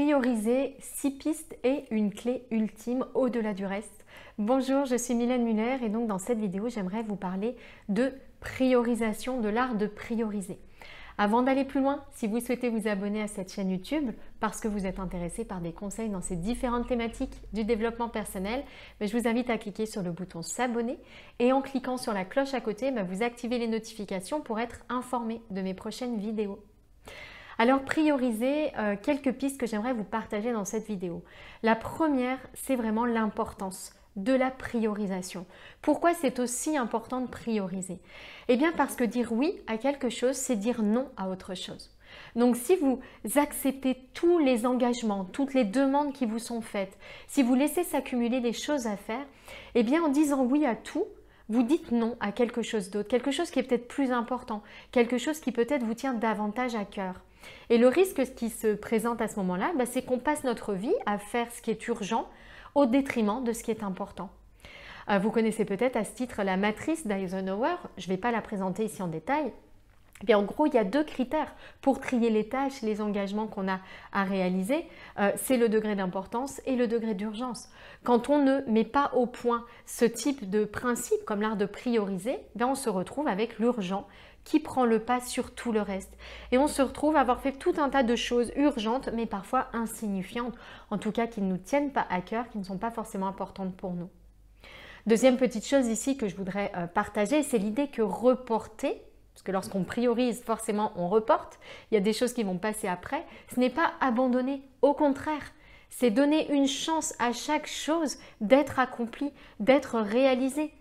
prioriser six pistes et une clé ultime au-delà du reste. Bonjour, je suis Mylène Muller et donc dans cette vidéo, j'aimerais vous parler de priorisation, de l'art de prioriser. Avant d'aller plus loin, si vous souhaitez vous abonner à cette chaîne YouTube parce que vous êtes intéressé par des conseils dans ces différentes thématiques du développement personnel, ben, je vous invite à cliquer sur le bouton s'abonner et en cliquant sur la cloche à côté, ben, vous activez les notifications pour être informé de mes prochaines vidéos. Alors prioriser, euh, quelques pistes que j'aimerais vous partager dans cette vidéo. La première, c'est vraiment l'importance de la priorisation. Pourquoi c'est aussi important de prioriser Eh bien parce que dire oui à quelque chose, c'est dire non à autre chose. Donc si vous acceptez tous les engagements, toutes les demandes qui vous sont faites, si vous laissez s'accumuler des choses à faire, eh bien en disant oui à tout, vous dites non à quelque chose d'autre, quelque chose qui est peut-être plus important, quelque chose qui peut-être vous tient davantage à cœur. Et le risque qui se présente à ce moment-là, bah, c'est qu'on passe notre vie à faire ce qui est urgent au détriment de ce qui est important. Euh, vous connaissez peut-être à ce titre la matrice d'Eisenhower, je ne vais pas la présenter ici en détail. Eh en gros, il y a deux critères pour trier les tâches, les engagements qu'on a à réaliser. Euh, c'est le degré d'importance et le degré d'urgence. Quand on ne met pas au point ce type de principe, comme l'art de prioriser, eh on se retrouve avec l'urgent qui prend le pas sur tout le reste. Et on se retrouve à avoir fait tout un tas de choses urgentes, mais parfois insignifiantes, en tout cas qui ne nous tiennent pas à cœur, qui ne sont pas forcément importantes pour nous. Deuxième petite chose ici que je voudrais euh, partager, c'est l'idée que reporter parce que lorsqu'on priorise, forcément, on reporte. Il y a des choses qui vont passer après. Ce n'est pas abandonner. Au contraire, c'est donner une chance à chaque chose d'être accomplie, d'être réalisée.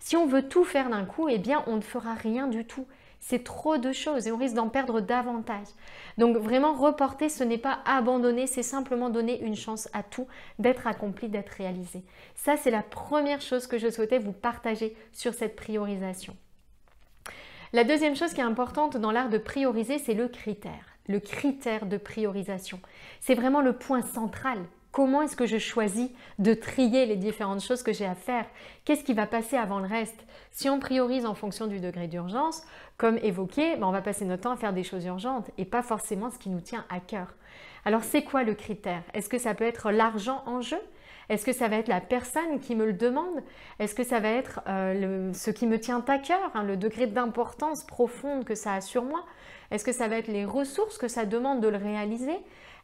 Si on veut tout faire d'un coup, eh bien, on ne fera rien du tout. C'est trop de choses et on risque d'en perdre davantage. Donc vraiment reporter, ce n'est pas abandonner, c'est simplement donner une chance à tout d'être accompli, d'être réalisé. Ça, c'est la première chose que je souhaitais vous partager sur cette priorisation. La deuxième chose qui est importante dans l'art de prioriser, c'est le critère, le critère de priorisation. C'est vraiment le point central Comment est-ce que je choisis de trier les différentes choses que j'ai à faire Qu'est-ce qui va passer avant le reste Si on priorise en fonction du degré d'urgence, comme évoqué, ben, on va passer notre temps à faire des choses urgentes et pas forcément ce qui nous tient à cœur. Alors c'est quoi le critère Est-ce que ça peut être l'argent en jeu est-ce que ça va être la personne qui me le demande Est-ce que ça va être euh, ce qui me tient à cœur, hein, le degré d'importance profonde que ça a sur moi Est-ce que ça va être les ressources que ça demande de le réaliser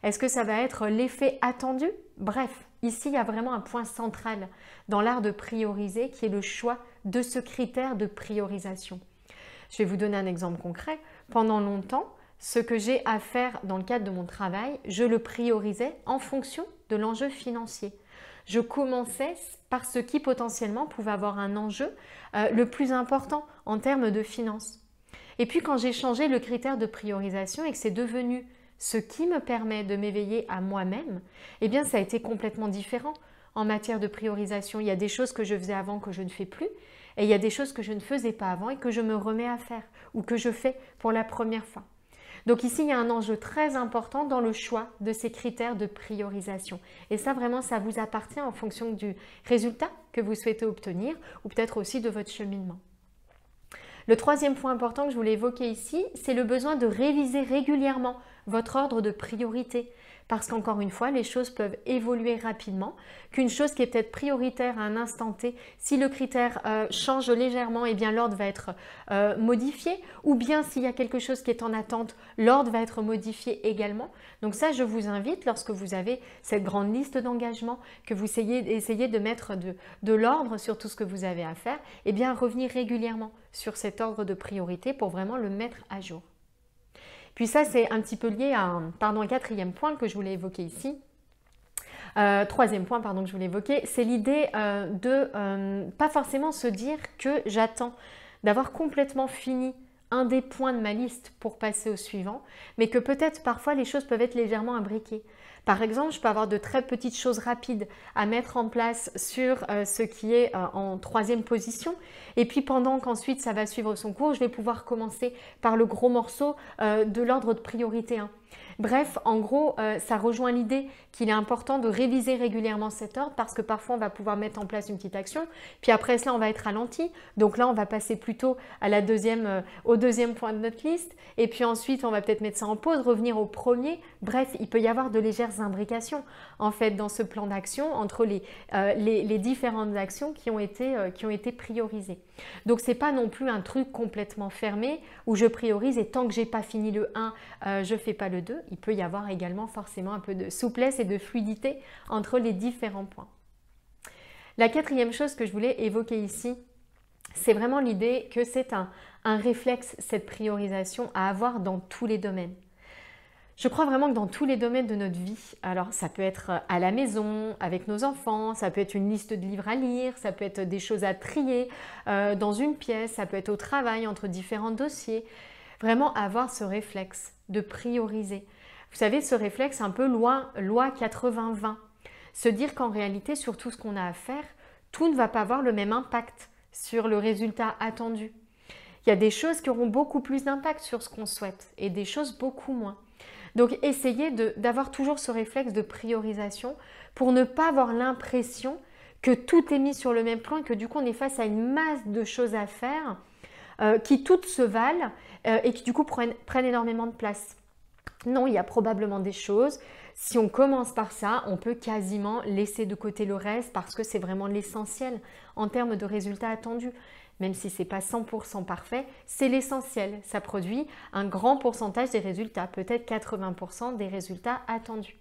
est-ce que ça va être l'effet attendu Bref, ici, il y a vraiment un point central dans l'art de prioriser qui est le choix de ce critère de priorisation. Je vais vous donner un exemple concret. Pendant longtemps, ce que j'ai à faire dans le cadre de mon travail, je le priorisais en fonction de l'enjeu financier. Je commençais par ce qui potentiellement pouvait avoir un enjeu euh, le plus important en termes de finances. Et puis quand j'ai changé le critère de priorisation et que c'est devenu ce qui me permet de m'éveiller à moi-même, eh bien ça a été complètement différent en matière de priorisation. Il y a des choses que je faisais avant que je ne fais plus, et il y a des choses que je ne faisais pas avant et que je me remets à faire, ou que je fais pour la première fois. Donc ici, il y a un enjeu très important dans le choix de ces critères de priorisation. Et ça, vraiment, ça vous appartient en fonction du résultat que vous souhaitez obtenir, ou peut-être aussi de votre cheminement. Le troisième point important que je voulais évoquer ici, c'est le besoin de réviser régulièrement votre ordre de priorité. Parce qu'encore une fois, les choses peuvent évoluer rapidement, qu'une chose qui est peut-être prioritaire à un instant T, si le critère euh, change légèrement, et eh bien l'ordre va être euh, modifié, ou bien s'il y a quelque chose qui est en attente, l'ordre va être modifié également. Donc ça, je vous invite, lorsque vous avez cette grande liste d'engagements, que vous essayez, de mettre de, l'ordre sur tout ce que vous avez à faire, et eh bien revenir régulièrement sur cet ordre de priorité pour vraiment le mettre à jour. Puis ça, c'est un petit peu lié à un quatrième point que je voulais évoquer ici. Euh, troisième point, pardon, que je voulais évoquer, c'est l'idée euh, de ne euh, pas forcément se dire que j'attends d'avoir complètement fini un des points de ma liste pour passer au suivant, mais que peut-être parfois les choses peuvent être légèrement imbriquées. Par exemple, je peux avoir de très petites choses rapides à mettre en place sur euh, ce qui est euh, en troisième position. Et puis pendant qu'ensuite ça va suivre son cours, je vais pouvoir commencer par le gros morceau euh, de l'ordre de priorité 1. Bref, en gros, ça rejoint l'idée qu'il est important de réviser régulièrement cet ordre parce que parfois on va pouvoir mettre en place une petite action, puis après cela on va être ralenti. Donc là, on va passer plutôt à la deuxième, au deuxième point de notre liste, et puis ensuite on va peut-être mettre ça en pause, revenir au premier. Bref, il peut y avoir de légères imbrications en fait dans ce plan d'action entre les, euh, différentes actions qui ont été, euh, qui ont été priorisées. Donc c'est pas non plus un truc complètement fermé où je priorise et tant que j'ai pas fini le 1, euh, je fais pas le 2. Il peut y avoir également forcément un peu de souplesse et de fluidité entre les différents points. La quatrième chose que je voulais évoquer ici, c'est vraiment l'idée que c'est un réflexe, cette priorisation, à avoir dans tous les domaines. Je crois vraiment que dans tous les domaines de notre vie, alors ça peut être euh, à la maison, avec nos enfants, ça peut être une liste de livres à lire, ça peut être des choses à trier euh, dans une pièce, ça peut être au travail entre différents dossiers. Vraiment avoir ce réflexe de prioriser. Vous savez, ce réflexe un peu loin loi 80-20. Se dire qu'en réalité, sur tout ce qu'on a à faire, tout ne va pas avoir le même impact sur le résultat attendu. Il y a des choses qui auront beaucoup plus d'impact sur ce qu'on souhaite et des choses beaucoup moins. Donc essayez d'avoir toujours ce réflexe de priorisation pour ne pas avoir l'impression que tout est mis sur le même plan et que du coup on est face à une masse de choses à faire euh, qui toutes se valent euh, et qui du coup prennent énormément de place. Non, il y a probablement des choses. Si on commence par ça, on peut quasiment laisser de côté le reste parce que c'est vraiment l'essentiel en termes de résultats attendus même si ce n'est pas 100% parfait, c'est l'essentiel. Ça produit un grand pourcentage des résultats, peut-être 80% des résultats attendus.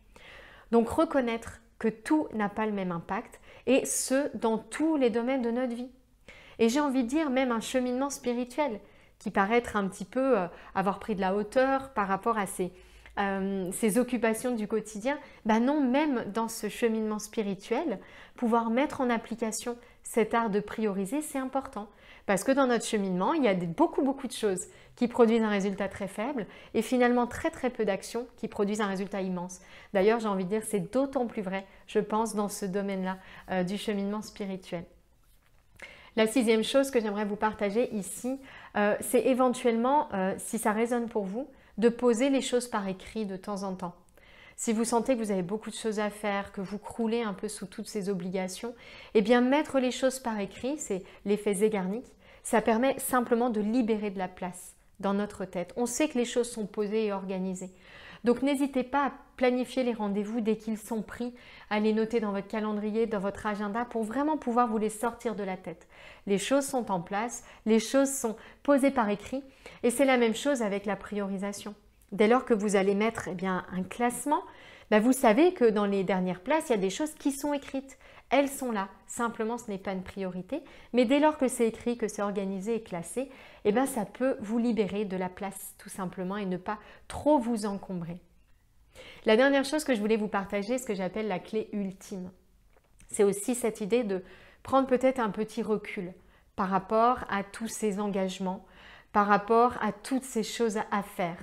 Donc reconnaître que tout n'a pas le même impact, et ce, dans tous les domaines de notre vie. Et j'ai envie de dire même un cheminement spirituel, qui paraît être un petit peu euh, avoir pris de la hauteur par rapport à ses euh, occupations du quotidien. Ben non, même dans ce cheminement spirituel, pouvoir mettre en application cet art de prioriser, c'est important. Parce que dans notre cheminement, il y a beaucoup, beaucoup de choses qui produisent un résultat très faible et finalement très, très peu d'actions qui produisent un résultat immense. D'ailleurs, j'ai envie de dire, c'est d'autant plus vrai, je pense, dans ce domaine-là euh, du cheminement spirituel. La sixième chose que j'aimerais vous partager ici, euh, c'est éventuellement, euh, si ça résonne pour vous, de poser les choses par écrit de temps en temps. Si vous sentez que vous avez beaucoup de choses à faire, que vous croulez un peu sous toutes ces obligations, eh bien mettre les choses par écrit, c'est l'effet Zegarnik ça permet simplement de libérer de la place dans notre tête. On sait que les choses sont posées et organisées. Donc n'hésitez pas à planifier les rendez-vous dès qu'ils sont pris, à les noter dans votre calendrier, dans votre agenda, pour vraiment pouvoir vous les sortir de la tête. Les choses sont en place, les choses sont posées par écrit, et c'est la même chose avec la priorisation. Dès lors que vous allez mettre eh bien, un classement, bah, vous savez que dans les dernières places, il y a des choses qui sont écrites. Elles sont là, simplement ce n'est pas une priorité, mais dès lors que c'est écrit, que c'est organisé et classé, eh bien ça peut vous libérer de la place tout simplement et ne pas trop vous encombrer. La dernière chose que je voulais vous partager, ce que j'appelle la clé ultime, c'est aussi cette idée de prendre peut-être un petit recul par rapport à tous ces engagements, par rapport à toutes ces choses à faire.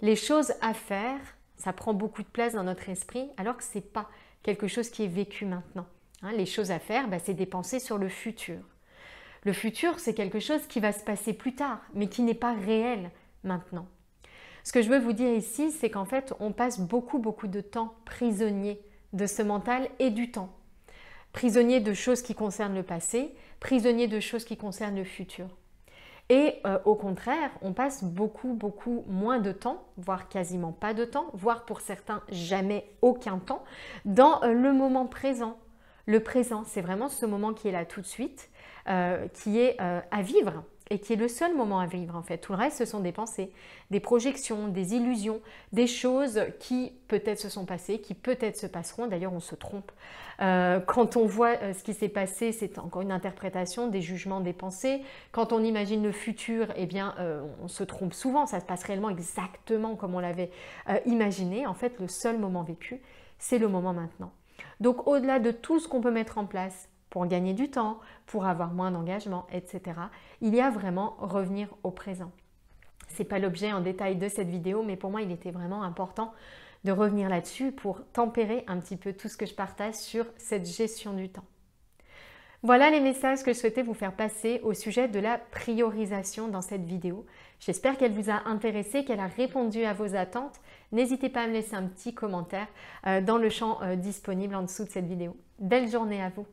Les choses à faire, ça prend beaucoup de place dans notre esprit alors que ce n'est pas quelque chose qui est vécu maintenant. Hein, les choses à faire, bah, c'est dépenser sur le futur. Le futur, c'est quelque chose qui va se passer plus tard, mais qui n'est pas réel maintenant. Ce que je veux vous dire ici, c'est qu'en fait, on passe beaucoup, beaucoup de temps prisonnier de ce mental et du temps. Prisonnier de choses qui concernent le passé, prisonnier de choses qui concernent le futur. Et euh, au contraire, on passe beaucoup, beaucoup moins de temps, voire quasiment pas de temps, voire pour certains jamais aucun temps, dans euh, le moment présent, le présent, c'est vraiment ce moment qui est là tout de suite, euh, qui est euh, à vivre et qui est le seul moment à vivre en fait. Tout le reste, ce sont des pensées, des projections, des illusions, des choses qui peut-être se sont passées, qui peut-être se passeront. D'ailleurs, on se trompe. Euh, quand on voit ce qui s'est passé, c'est encore une interprétation des jugements, des pensées. Quand on imagine le futur, eh bien, on se trompe souvent. Ça se passe réellement exactement comme on l'avait imaginé. En fait, le seul moment vécu, c'est le moment maintenant. Donc au-delà de tout ce qu'on peut mettre en place pour gagner du temps, pour avoir moins d'engagement, etc., il y a vraiment revenir au présent. Ce n'est pas l'objet en détail de cette vidéo, mais pour moi, il était vraiment important de revenir là-dessus pour tempérer un petit peu tout ce que je partage sur cette gestion du temps. Voilà les messages que je souhaitais vous faire passer au sujet de la priorisation dans cette vidéo. J'espère qu'elle vous a intéressé, qu'elle a répondu à vos attentes. N'hésitez pas à me laisser un petit commentaire euh, dans le champ euh, disponible en dessous de cette vidéo. Belle journée à vous